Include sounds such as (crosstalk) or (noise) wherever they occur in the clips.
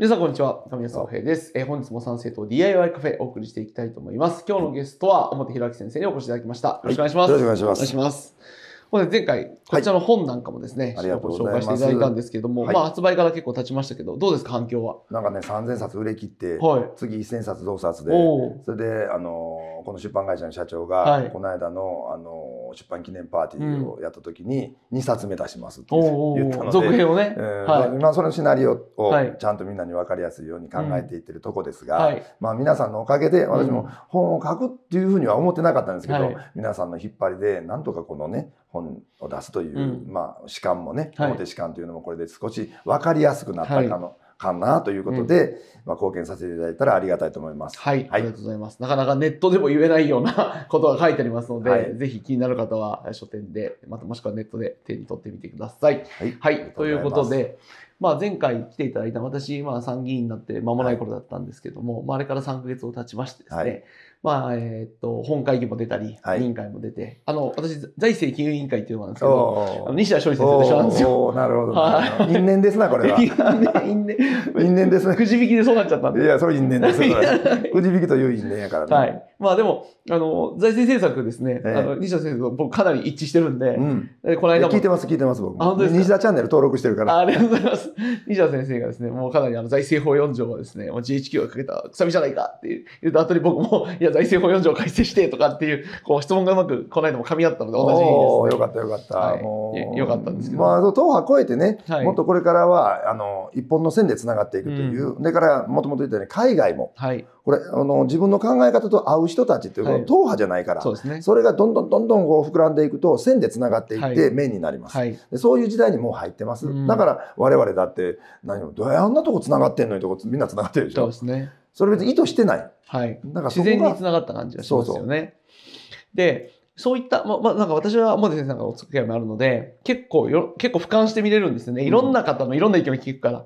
皆さんこんにちは。神谷総平です。えー、本日も賛成と DIY カフェお送りしていきたいと思います。今日のゲストは表弘明先生にお越しいただきました。よろしくお願いします。はい、よろしくお願いします。お願いします。前回、こちらの本なんかもですね、はい、ご紹介していただいたんですけれども、まあ発売から結構経ちましたけど、どうですか、反響は。なんかね、3000冊売れ切って、はい、次1000冊増刷で、それで、あの、この出版会社の社長が、この間の、あの、出版記念パーティーをやった時に2冊目出しますって言ったので、続編をね、まあ、そのシナリオをちゃんとみんなに分かりやすいように考えていってるとこですが、まあ、皆さんのおかげで私も本を書くっていうふうには思ってなかったんですけど、皆さんの引っ張りでなんとかこのね本を出すという、まあ、士官もね表士官というのもこれで少し分かりやすくなったかの。はいかなということで、うん、まあ、貢献させていただいたらありがたいと思います、はい。はい、ありがとうございます。なかなかネットでも言えないような (laughs) ことが書いてありますので、はい、ぜひ気になる方は書店で、またもしくはネットで手に取ってみてください。はい、はい、ということで、まあ、前回来ていただいた私、まあ、参議院になって間もない頃だったんですけども、まあ、あれから3ヶ月を経ちましてですね、まあ、えっ、ー、と、本会議も出たり、はい、委員会も出て、あの、私、財政金融委員会っていうのなんですけど、あの西田勝利先生と一緒なんですよ。なるほど、因縁ですな、これは。(laughs) 因縁、因縁ですね。くじ引きでそうなっちゃったんで。いや、それ因縁です。(laughs) くじ引きという因縁やからね。はい。まあでも、あの、財政政策ですね、えー、あの西田先生と僕かなり一致してるんで、うん、この間も。聞いてます、聞いてます、僕も。西田チャンネル登録してるから。ありがとうございます。西田先生がですね、もうかなりあの財政法4条はですね、もう GHQ がかけたくさみじゃないかって言った後に僕も、いや、や財政法4条改正してとかっていうこう質問がうまくこの間も噛み合ったので同じです、ね、よかったよかった、はい、よかったんですけど、まあ、党派超えてね、はい、もっとこれからはあの一本の線でつながっていくという、うん、でからもともと言ったように海外も、はい、これあの自分の考え方と合う人たちっていうのは党派じゃないから、はいそね、それがどんどんどんどんこう膨らんでいくと線でつながっていって面になります、はい、でそういう時代にもう入ってます、うん、だから我々だって何もどうやあんなとこつながってんのにとこみんなつながってるでしょ。そうですねそれ別に意図してない。はい。なんか自然につながった感じがしますよね。そうで、そういった、ま、まあ、なんか私は表先生がお付き合いもあるので、結構よ、結構俯瞰して見れるんですよね。いろんな方のいろんな意見を聞くから。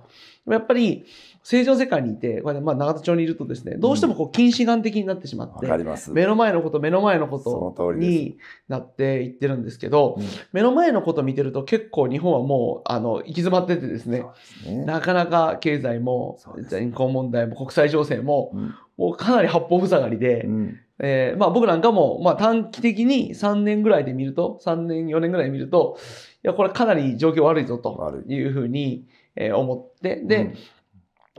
やっぱり、正常世界にいて、これまあ長田町にいるとですね、どうしてもこう近視眼的になってしまって、うん、目の前のこと目の前のことになっていってるんですけど、うん、目の前のこと見てると結構日本はもうあの行き詰まっててですね、ねなかなか経済も、人口問題も国際情勢も、うん、もうかなり八方塞がりで、えー、まあ僕なんかも、まあ短期的に3年ぐらいで見ると、3年、4年ぐらいで見ると、いや、これかなり状況悪いぞというふうに、えー、思って、で、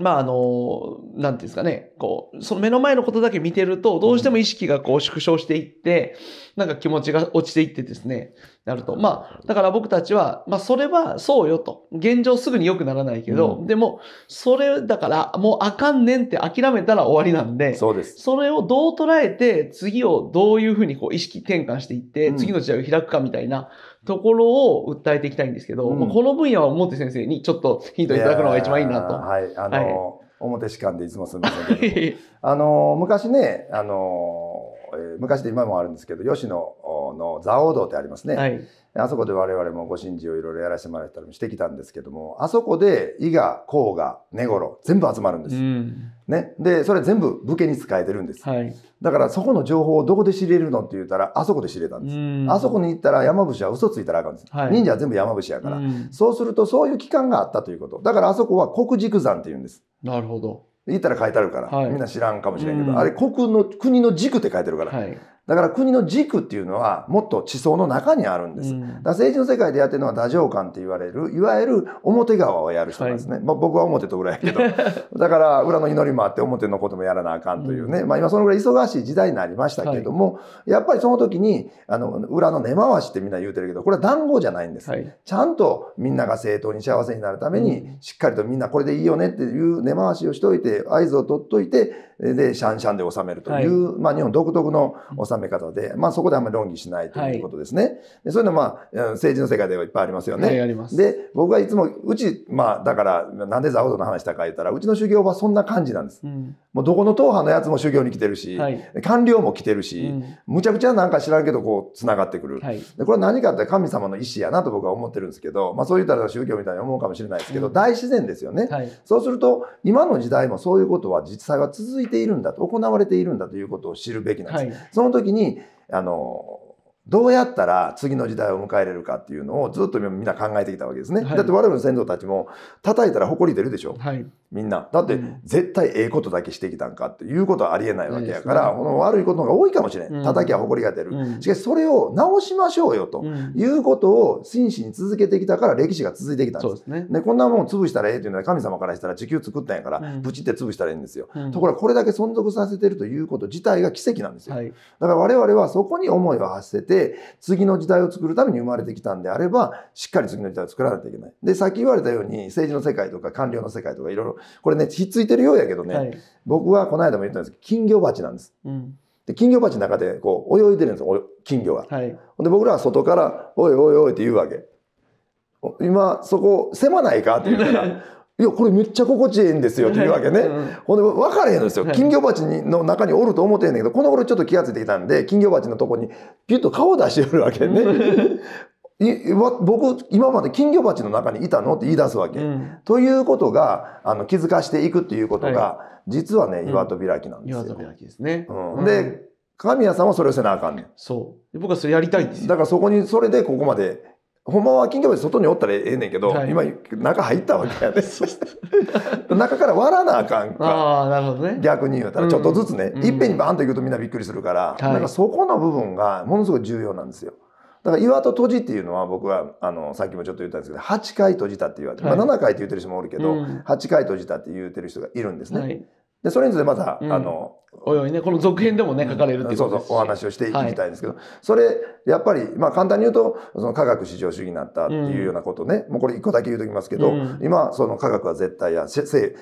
まああの、なんていうんですかね、こう、その目の前のことだけ見てると、どうしても意識がこう縮小していって、なんか気持ちが落ちていってですね、なると。まあ、だから僕たちは、まあそれはそうよと。現状すぐに良くならないけど、うん、でも、それだから、もうあかんねんって諦めたら終わりなんで、そうです。それをどう捉えて、次をどういうふうにこう意識転換していって、次の時代を開くかみたいな、ところを訴えていきたいんですけど、うん、まあ、この分野は表先生にちょっとヒントいただくのが一番いいなと。いはい、あの、はいの、表士官でいつもすみませんけどあの昔ねあの昔で今もあるんですけど吉野の蔵王堂ってありますね、はい、あそこで我々もご神事をいろいろやらせてもらったりもしてきたんですけども、あそこで、伊賀、甲賀、根頃、全部集まるんです。うん、ね。で、それ全部武家に使えてるんです。はい、だから、そこの情報をどこで知れるのって言ったら、あそこで知れたんです。うん、あそこに行ったら山伏は嘘ついたらあかんです。はい、忍者は全部山伏やから、うん、そうすると、そういう期間があったということ。だから、あそこは国軸山って言うんです。なるほど。言ったら書いてあるから、はい、みんな知らんかもしれんけど、あれ国の、国の軸って書いてるから。はいだから国の軸っていうのはもっと地層の中にあるんです。うん、だ政治の世界でやってるのは太政官って言われる、いわゆる表側をやる人なんですね。はい、まあ僕は表と裏やけど。(laughs) だから裏の祈りもあって表のこともやらなあかんというね。うん、まあ今そのぐらい忙しい時代になりましたけれども、はい、やっぱりその時に、あの、裏の根回しってみんな言うてるけど、これは談合じゃないんです。はい、ちゃんとみんなが正当に幸せになるために、しっかりとみんなこれでいいよねっていう根回しをしといて、合図を取っといて、で、シャンシャンで収めるという、まあ日本独特の収め収め方で、まあそこであんまり論議しないということですね。はい、そういうのまあ、政治の世界ではいっぱいありますよね。はい、で、僕はいつも、うち、まあだから、なんでザオドの話したか言ったら、うちの修行はそんな感じなんです。うん、もうどこの党派のやつも修行に来てるし、はい、官僚も来てるし、うん、むちゃくちゃなんか知らんけど、こう、繋がってくる。でこれは何かって神様の意志やなと僕は思ってるんですけど、まあそう言ったら宗教みたいに思うかもしれないですけど、うん、大自然ですよね。そうすると、今の時代もそういうことは実際は続いているんだと、行われているんだということを知るべきなんです。はい、その時時に、あの、どうやったら次の時代を迎えれるかっていうのをずっとみんな考えてきたわけですね。はい、だって我々の先祖たちも叩いたら誇り出るでしょ、はい、みんな。だって絶対ええことだけしてきたんかっていうことはありえないわけやから、こ、の悪いことの方が多いかもしれん。うん、叩きは誇りが出る。うん、しかしそれを直しましょうよということを真摯に続けてきたから歴史が続いてきたんです。ですね、こんなもん潰したらええというのは神様からしたら地球作ったんやから、プチって潰したらいいんですよ。ところがこれだけ存続させてるということ自体が奇跡なんですよ。はい、だから我々はそこに思いを馳せてて、次の時代を作るために生まれてきたんであれば、しっかり次の時代を作らないといけない。で、さっき言われたように、政治の世界とか官僚の世界とかいろいろ、これね、ひっついてるようやけどね、はい、僕はこの間も言ったんですけど、金魚鉢なんです。うんで金魚鉢の中でこう泳いでるんですよ金魚が。はい、で僕らは外から「おいおいおい」って言うわけ。今そこ狭ないかって言ったら (laughs) いやこれめっちゃ心地いいんですよ」っ (laughs) ていうわけね、ほんで分かれへんのですよ金魚鉢の中におると思ってんねんけどこの頃ちょっと気が付いてきたんで金魚鉢のとこにピュッと顔出してるわけね。僕今まで金魚鉢の中にいたのって言い出すわけ、うん、ということがあの気づかしていくっていうことが、はい、実はね岩戸開きなんですよ。うん、岩戸開きですね、うん、で神谷さんはそれをせなあかんねん。そう僕はそれやりたいんですだからそこにそれでここまでほんまは金魚鉢外におったらええねんけど、はい、今中入ったわけやね (laughs) 中から割らなあかんかあなるほど、ね、逆に言うたらちょっとずつね、うん、いっぺんにバーンと行くとみんなびっくりするから、はい、なんかそこの部分がものすごく重要なんですよ。だから岩と閉じっていうのは僕はあのさっきもちょっと言ったんですけど8回閉じたって言われて、はい、まあ、7回って言ってる人もおるけど、うん、8回閉じたって言ってる人がいるんですね。はい、でそれについてまた、うん、あのおいおいねこの続編でもね書かれるっていうそうそうお話をしていきたいんですけど、はい、それやっぱりまあ簡単に言うとその科学至上主義になったっていうようなことね、うん、もうこれ一個だけ言うときますけど、うん、今その科学は絶対や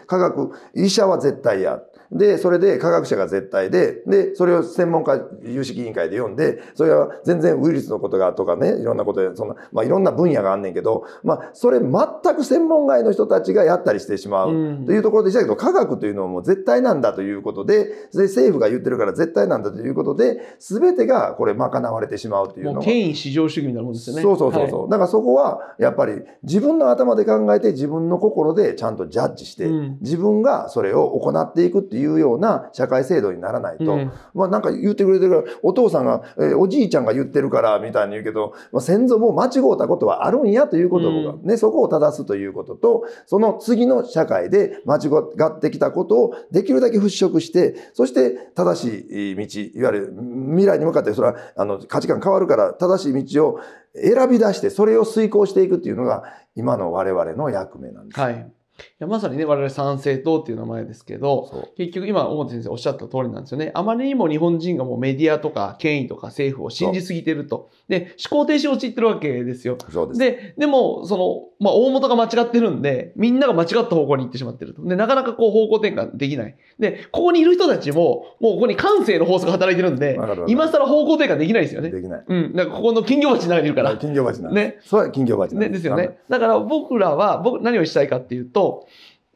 科学医者は絶対やで、それで科学者が絶対で、で、それを専門家有識委員会で読んで、それは全然ウイルスのことがとかね、いろんなことで、そんな、まあいろんな分野があんねんけど、まあそれ全く専門外の人たちがやったりしてしまうというところでしたけど、科学というのはもう絶対対なんだということで、で政府が言ってるから絶対なんだということで、すべてがこれ賄われてしまうというのが。権威至上主義にたいなもんですよね。そうそうそうそう。はい、だからそこは、やっぱり自分の頭で考えて、自分の心でちゃんとジャッジして、うん、自分がそれを行っていくっていうような社会制度にならないと、うん、まあなんか言ってくれてるから、お父さんが、えー、おじいちゃんが言ってるからみたいに言うけど、まあ、先祖も間違うたことはあるんやということを、ね、うん、そこを正すということと、その次の社会で間違ってきたことをできるだけ払拭して、そして正しい道、いわゆる未来に向かって、それはあの価値観変わるから、正しい道を選び出して、それを遂行していくっていうのが、今の我々の役目なんです。はいやまさにね、我々参政党っていう名前ですけど、結局今、大本先生おっしゃった通りなんですよね。あまりにも日本人がもうメディアとか権威とか政府を信じすぎてると。で、思考停止を陥ってるわけですよ。そうですで、でも、その、まあ、大元が間違ってるんで、みんなが間違った方向に行ってしまってると。で、なかなかこう方向転換できない。で、ここにいる人たちも、もうここに感性の法則が働いてるんで、今更方向転換できないですよね。できない。うん。なんかここの金魚鉢の中にいるから。金魚鉢なんね。そう金魚鉢なんです。ね、ですよね。だから僕らは、僕、何をしたいかっていうと、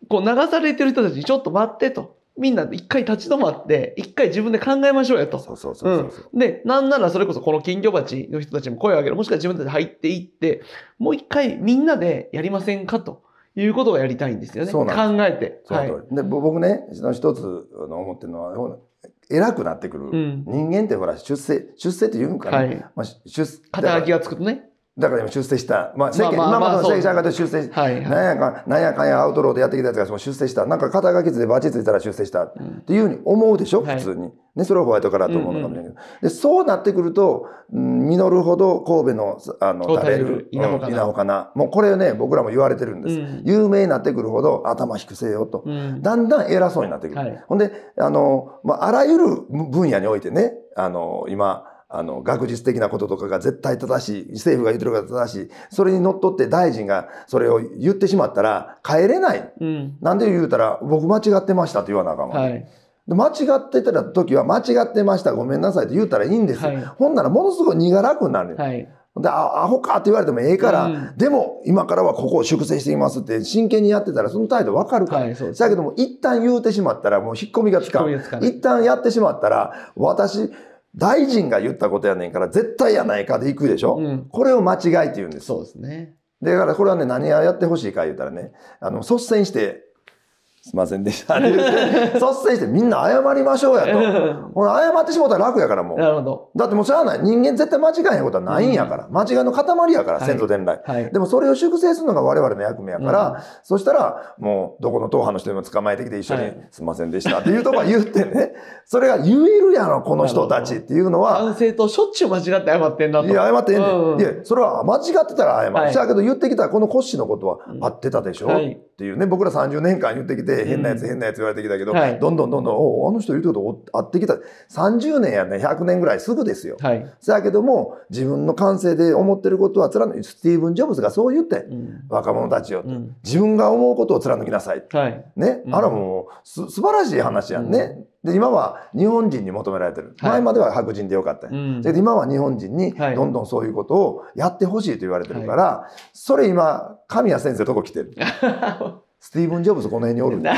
こう流されてる人たちにちょっと待ってと。みんな一回立ち止まって、一回自分で考えましょうよと。そうそうそうそう、うん、で、なんならそれこそこの金魚鉢の人たちも声を上げる。もしくは自分たち入っていって、もう一回みんなでやりませんかと。いうことをやりたいんですよね。考えて。はい、で僕ね、の一つの思ってるのは、偉くなってくる、うん、人間ってほら出世出世って言うんかはいまあ、出肩書きがつくとねだから今出世した。まあ、世間、まあまあまあ、今までの世間イがで世。した。はい、なんやか、なんやかんやアウトローでやってきたやつがその出世した。なんか肩書きでバチついたら出世した。っていうふうに思うでしょ、うん、普通に。ね、それはホワイトカラーと思うのかもしれないけど。うんうん、で、そうなってくると、実るほど神戸の、あの、食べる、稲穂かな,、かな。もうこれね、僕らも言われてるんです。うん、有名になってくるほど頭低せよと、うん、だんだん偉そうになってくる。はい、ほんで、あの、まあ、あらゆる分野においてね、あの、今、あの、学術的なこととかが絶対正しい、政府が言ってるから正しい、それにのっとって大臣がそれを言ってしまったら帰れない。うん、なんで言うたら、僕間違ってましたと言わなあかんわ、ね。はい間違ってた時は間違ってました、ごめんなさいって言ったらいいんですよ。はい、ほんならものすごい苦楽になる。はい、で、アホかって言われてもええから、うん、でも今からはここを粛清していますって真剣にやってたらその態度わかるから。はい、だけども一旦言うてしまったらもう引っ込みがつかん。一旦やってしまったら、私、大臣が言ったことやねんから絶対やないかで行くでしょ、うん、これを間違いって言うんです。そうですね。だからこれはね、何をやってほしいか言うたらね、あの、率先してすみませんでした。(laughs) 率先してみんな謝りましょうやと。ほら、謝ってしもたら楽やからもう。なるほど。だってもうしゃあない。人間絶対間違えへんことはないんやから。うん、間違いの塊やから、先祖伝来、はいでもそれを粛清するのが我々の役目やから、うん、そしたら、もう、どこの党派の人にも捕まえてきて一緒に、すみませんでしたっていうとこは言ってね。(laughs) それが言えるやろ、この人たちっていうのは。男性としょっちゅう間違って謝ってんだと。いや、謝ってんねん。うん、いや、それは間違ってたら謝る。はしゃけど言ってきたら、この骨子のことは合ってたでしょ、うっていうね、僕ら30年間言ってきて、変なやつ、変なやつ言われてきたけど、はい、どんどんどんどんおあの人いるってことあってきた30年やね100年ぐらいすぐですよ。はい、けども自分の感性で思ってることは貫スティーブン・ジョブズがそう言って、うん、若者たちよ、うん、自分が思うことを貫きなさい、はい、ね、あらもうす素晴らしい話やんね。うんで今は日本人に求められてる、はい、前までは白人でよかった、うん、で今は日本人にどんどんそういうことをやってほしいと言われてるから、はい、それ今神谷先生とこ来てる。(laughs) スティーブン・ジョブズこの辺におるま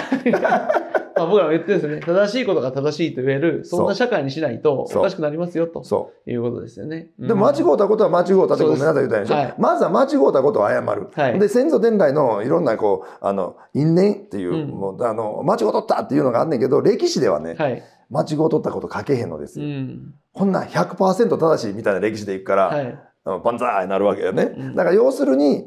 あ僕らも言ってですね、正しいことが正しいと言える、そんな社会にしないとおかしくなりますよということですよね。うん、でも間違うたことは間違うたってごめんなさい言ったでしょ。はい、まずは間違うたことを謝る。はい、で、先祖伝来のいろんなこう、あの、因縁っていう、うん、もうあの間違うとったっていうのがあんねんけど、歴史ではね、はい、間違うとったこと書けへんのですうん、こんな100%正しいみたいな歴史でいくから、はい、バンザーになるわけよね。だから要するに、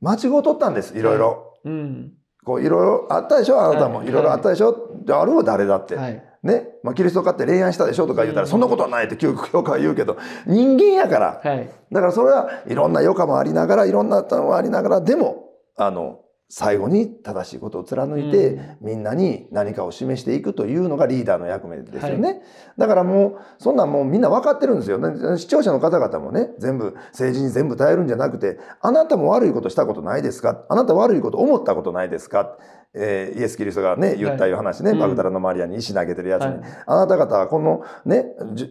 間違うとったんです、いろいろ。うん、こういろいろあったでしょあなたも、い、ろいろあったでしょ、あるわ誰だって、はい、ねまあ、キリストかって恋愛したでしょとか言ったら、そんなことはないって旧教科は言うけど人間やから、はい、だからそれはいろんな余暇もありながらいろんなあもありながらでもあの最後に正しいことを貫いて、うん、みんなに何かを示していくというのがリーダーの役目ですよね、はい、だからもうそんなんもうみんな分かってるんですよ、ね、視聴者の方々もね全部政治に全部耐えるんじゃなくてあなたも悪いことしたことないですかあなた悪いこと思ったことないですかえー、イエス・キリストがね言ったいう話ね、はい、バグダラのマリアに石投げてるやつに、あなた方はこの、ね、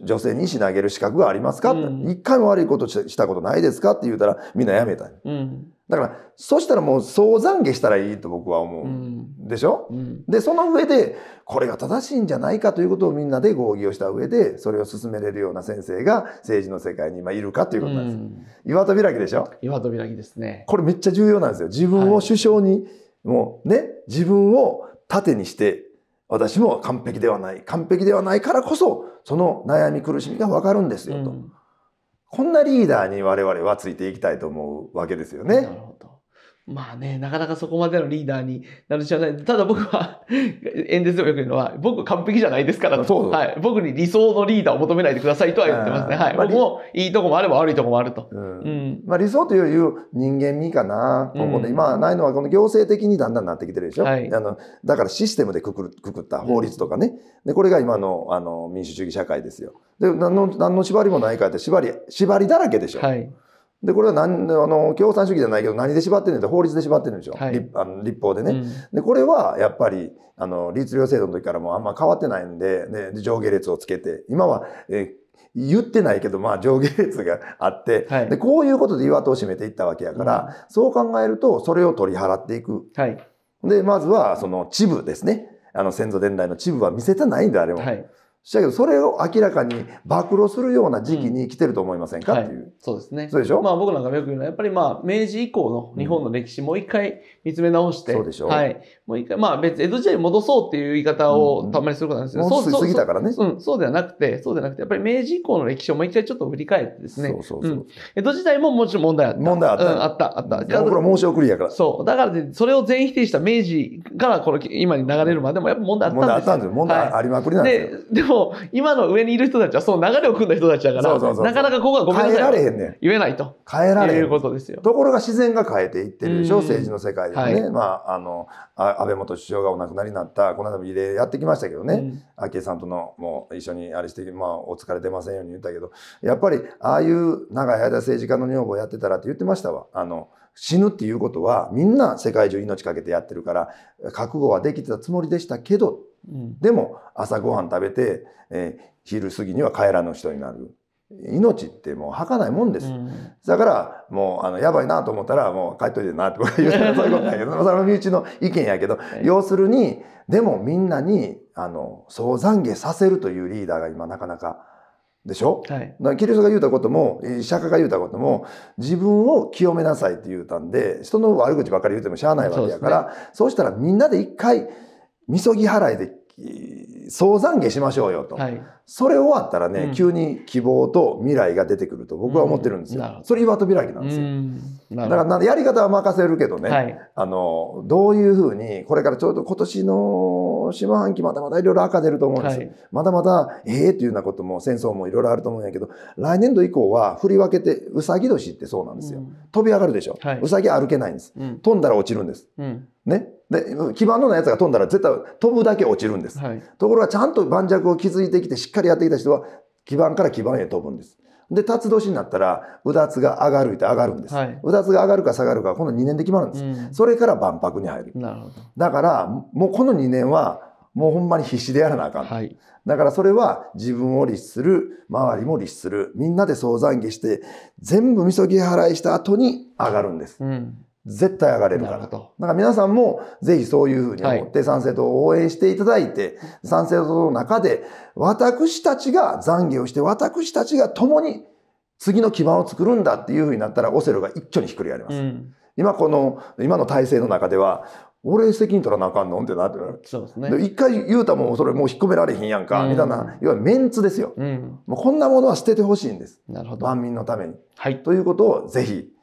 女性に石投げる資格がありますか、うん、一回も悪いことしたことないですかって言うたらみんなやめた、うんだから、そしたらもう総懺悔したらいいと僕は思う。うん、でしょ、うん、で、その上で、これが正しいんじゃないかということをみんなで合議をした上で、それを進めれるような先生が政治の世界に今いるかということなんです。うん、岩戸開きでしょ岩戸開きですね。これめっちゃ重要なんですよ。自分を首相に、はい、もうね、自分を盾にして、私も完璧ではない。完璧ではないからこそ、その悩み苦しみがわかるんですよと。うんこんなリーダーに我々はついていきたいと思うわけですよね。なるほどまあね、なかなかそこまでのリーダーになるじゃない。ただ僕は演説でもよく言うのは、僕完璧じゃないですからと。はい。僕に理想のリーダーを求めないでくださいとは言ってますね。はい。まあ、僕もいいとこもあれば悪いとこもあると。うん。うん、まあ理想というより人間味かな。ここで、今ないのはこの行政的にだんだんなってきてるでしょ。はい。あの、だからシステムでくくる、くくった法律とかね。で、これが今の、あの、民主主義社会ですよ。で、何の、何の縛りもないかって縛り、縛りだらけでしょ。はい。で、これは何、あの、共産主義じゃないけど、何で縛ってんねんって法律で縛ってるんでしょ、はい、あの立法でね、うん、で、これはやっぱり、あの、律令制度の時からもあんま変わってないんで、ね、上下列をつけて、今は、え言ってないけど、まあ上下列があって、はい、で、こういうことで岩戸を締めていったわけやから、うん、そう考えると、それを取り払っていく。はい、で、まずは、その、秩父ですね。あの、先祖伝来の秩父は見せてないんだ、あれも。はいしたけど、それを明らかに暴露するような時期に来てると思いませんか、うん、っていう、そうですね。そうでしょまあ僕なんかよく言うのは、やっぱりまあ明治以降の日本の歴史もう一回見つめ直して、うん、そうでしょはい。もう一回、まあ別に江戸時代に戻そうっていう言い方をたまにすることなんですけど、うん、そうそう過ぎたからねそう。うん、そうではなくて、そうではなくて、やっぱり明治以降の歴史をもう一回ちょっと振り返ってですね。そうそうそう。江戸時代ももちろん問題あった。問題あった。うん、あった、あった。僕ら申し送りやから。そう。だから、ね、それを全否定した明治からこの今に流れるまでもやっぱ問題あったんですよ。問題あったんですよ。問題ありまくりなんですよ。ででもも、今の上にいる人たちは、その流れを組んだ人たちだから、なかなかここはごめんなさい。変えられへんねん。言えないと。変えられへん。いうことですよ。ところが自然が変えていってるでしょ、政治の世界でね。はい、まあ、あの安倍元首相がお亡くなりになった、この間も慰霊やってきましたけどね。昭、恵、さんとの、もう一緒にあれして、まあ、お疲れ出ませんように言ったけど、やっぱり、ああいう長い間政治家の女房やってたらって言ってましたわ。あの、死ぬっていうことはみんな世界中命かけてやってるから覚悟はできてたつもりでしたけどでも朝ごはん食べて、えー、昼過ぎには帰らぬ人になる。命ってもう儚いもんです、うん、だからもうあのやばいなと思ったらもう帰っといてなって言う言ら (laughs) そういうことだけどそれ身内の意見やけど、はい、要するにでもみんなにあのそう懺悔させるというリーダーが今なかなかでしょ、はい、キリストが言うたことも釈迦が言うたことも自分を清めなさいって言うたんで人の悪口ばっかり言うてもしゃあないわけやからそう、ね,、そうしたらみんなで一回みそぎ払いで総懺悔しましょうよと、はい、それ終わったらね、うん、急に希望と未来が出てくると僕は思ってるんですよ、うん、それ岩戸開きなんですよ、だからやり方は任せるけどね、はい、あのどういうふうにこれからちょうど今年の下半期まだまだいろいろ赤出ると思うんですよ、はい、まだまだええー、っていうようなことも戦争もいろいろあると思うんやけど来年度以降は振り分けてうさぎ年ってそうなんですよ、飛び上がるでしょ、うさぎ歩けないんです、飛んだら落ちるんです、うん、ねで基盤のないやつが飛んだら絶対飛ぶだけ落ちるんです、はい、ところがちゃんと盤石を築いてきてしっかりやってきた人は基盤から基盤へ飛ぶんですで辰年になったらうだつが上がるって上がるんです、はい、うだつが上がるか下がるかこの2年で決まるんです、うん、それから万博に入るだからもうこの2年はもうほんまに必死でやらなあかん、はい、だからそれは自分を律する周りも律するみんなで総懺悔して全部みそぎ払いした後に上がるんです、うん絶対上がれるから。だから皆さんもぜひそういうふうに思って参政党を応援していただいて、参政党の中で私たちが懺悔をして私たちが共に次の基盤を作るんだっていうふうになったらオセロが一挙にひっくり返ります。うん、今この、今の体制の中では、俺責任取らなあかんのってなってそうですね。一回言うたもそれもう引っ込められへんやんか、みたいな、要はメンツですよ。うん、もうこんなものは捨ててほしいんです。なるほど。万民のために。はい。ということをぜひ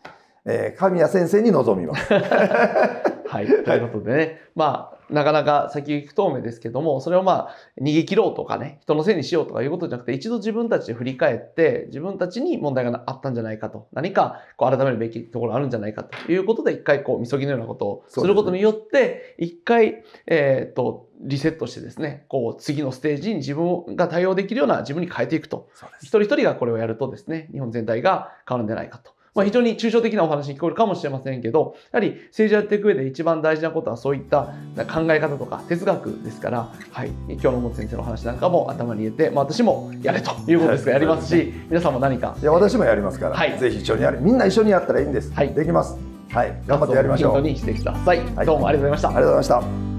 えー、神谷先生に望みます。(laughs) はい。ということでね、まあ、なかなか先行き不透明ですけども、それをまあ、逃げ切ろうとかね、人のせいにしようとかいうことじゃなくて、一度自分たちで振り返って、自分たちに問題があったんじゃないかと、何かこう改めるべきところあるんじゃないかということで、一回こう、みそぎのようなことをすることによって、一、回、えっ、と、リセットしてですね、こう、次のステージに自分が対応できるような自分に変えていくと。一人一人がこれをやるとですね、日本全体が変わるんじゃないかと。まあ、非常に抽象的なお話に聞こえるかもしれませんけど、やはり政治やっていく上で一番大事なことはそういった考え方とか哲学ですから、はい、今日の本先生の話なんかも頭に入れて、まあ、私もやれということですが、やりますし、皆さんも何か。いや、私もやりますから、はい、ぜひ一緒にやる。みんな一緒にやったらいいんです。はい、できます。はい、頑張ってやりましょう。にしてください。はい、どうもありがとうございました。ありがとうございました。